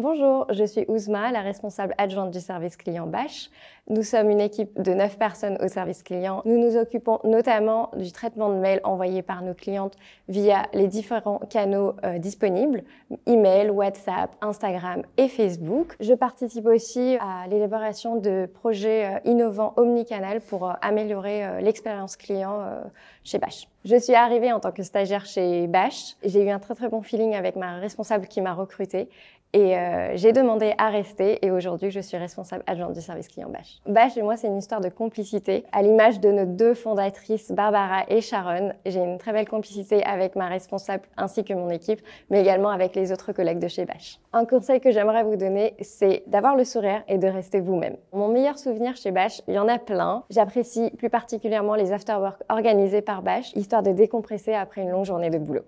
Bonjour, je suis Ouzma, la responsable adjointe du service client BASH. Nous sommes une équipe de neuf personnes au service client. Nous nous occupons notamment du traitement de mails envoyés par nos clientes via les différents canaux euh, disponibles, email, WhatsApp, Instagram et Facebook. Je participe aussi à l'élaboration de projets euh, innovants omnicanal pour euh, améliorer l'expérience client chez BASH. Je suis arrivée en tant que stagiaire chez Bash. J'ai eu un très très bon feeling avec ma responsable qui m'a recrutée et euh, j'ai demandé à rester et aujourd'hui je suis responsable adjointe du service client Bash. Bash et moi c'est une histoire de complicité. À l'image de nos deux fondatrices Barbara et Sharon, j'ai une très belle complicité avec ma responsable ainsi que mon équipe, mais également avec les autres collègues de chez Bash. Un conseil que j'aimerais vous donner, c'est d'avoir le sourire et de rester vous-même. Mon meilleur souvenir chez Bash, il y en a plein. J'apprécie plus particulièrement les afterworks organisés par Bash, histoire de décompresser après une longue journée de boulot.